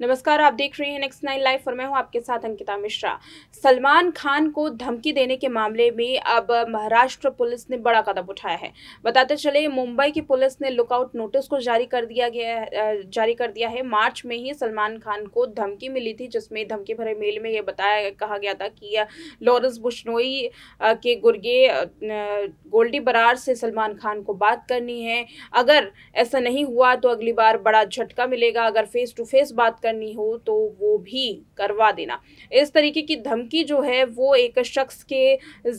नमस्कार आप देख रहे हैं नेक्स्ट नाइन लाइव और मैं हूं आपके साथ अंकिता मिश्रा सलमान खान को धमकी देने के मामले में अब महाराष्ट्र पुलिस ने बड़ा कदम उठाया है बताते चले मुंबई की पुलिस ने लुकआउट नोटिस को जारी कर दिया गया जारी कर दिया है मार्च में ही सलमान खान को धमकी मिली थी जिसमें धमकी भरे मेल में ये बताया कहा गया था कि लॉरेंस बुश्नोई के गुर्गे गोल्डी बरार से सलमान खान को बात करनी है अगर ऐसा नहीं हुआ तो अगली बार बड़ा झटका मिलेगा अगर फेस टू फेस बात कर करनी हो तो वो भी करवा देना इस तरीके की धमकी जो है वो एक शख्स के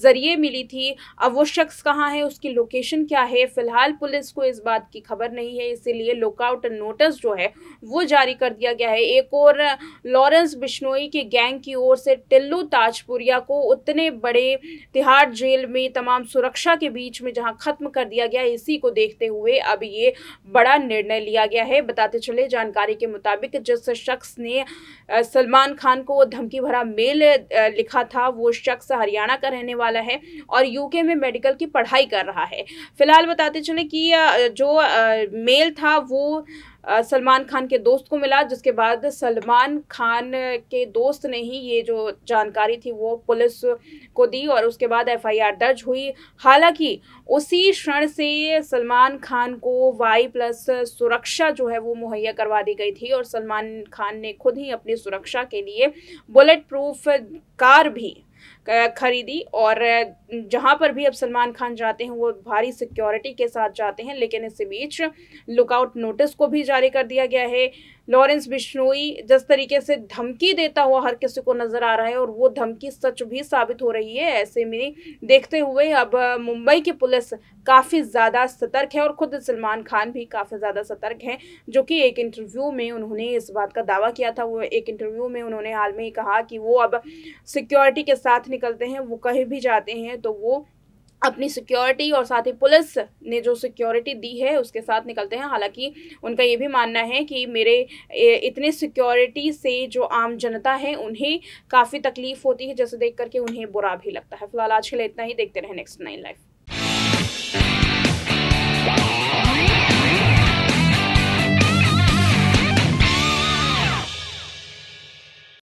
ज़रिए मिली थी अब वो शख्स कहाँ है उसकी लोकेशन क्या है फिलहाल पुलिस को इस बात की खबर नहीं है इसीलिए लुकआउट नोटिस जो है वो जारी कर दिया गया है एक और लॉरेंस बिश्नोई के गैंग की ओर से टिल्लू ताजपुरिया को उतने बड़े तिहाड़ जेल में तमाम सुरक्षा के बीच में जहाँ खत्म कर दिया गया इसी को देखते हुए अब ये बड़ा निर्णय लिया गया है बताते चले जानकारी के मुताबिक जिस शख्स ने सलमान खान को धमकी भरा मेल लिखा था वो शख्स हरियाणा का रहने वाला है और यूके में मेडिकल की पढ़ाई कर रहा है फिलहाल बताते चले कि जो मेल था वो सलमान खान के दोस्त को मिला जिसके बाद सलमान खान के दोस्त ने ही ये जो जानकारी थी वो पुलिस को दी और उसके बाद एफआईआर दर्ज हुई हालांकि उसी क्षण से सलमान खान को वाई प्लस सुरक्षा जो है वो मुहैया करवा दी गई थी और सलमान खान ने खुद ही अपनी सुरक्षा के लिए बुलेट प्रूफ कार भी खरीदी और जहां पर भी अब सलमान खान जाते हैं वो भारी सिक्योरिटी के साथ जाते हैं लेकिन इसी बीच लुकआउट नोटिस को भी जारी कर दिया गया है लॉरेंस बिश्नोई जिस तरीके से धमकी देता हुआ हर किसी को नजर आ रहा है और वो धमकी सच भी साबित हो रही है ऐसे में देखते हुए अब मुंबई की पुलिस काफ़ी ज़्यादा सतर्क है और खुद सलमान खान भी काफ़ी ज़्यादा सतर्क हैं जो कि एक इंटरव्यू में उन्होंने इस बात का दावा किया था वो एक इंटरव्यू में उन्होंने हाल में ही कहा कि वो अब सिक्योरिटी के साथ निकलते हैं वो कहीं भी जाते हैं तो वो अपनी सिक्योरिटी और साथ ही पुलिस ने जो सिक्योरिटी दी है उसके साथ निकलते हैं हालांकि उनका ये भी मानना है कि मेरे इतने सिक्योरिटी से जो आम जनता है उन्हें काफ़ी तकलीफ होती है जैसे देख करके उन्हें बुरा भी लगता है फिलहाल आज के लिए इतना ही देखते रहे नेक्स्ट नाइन लाइफ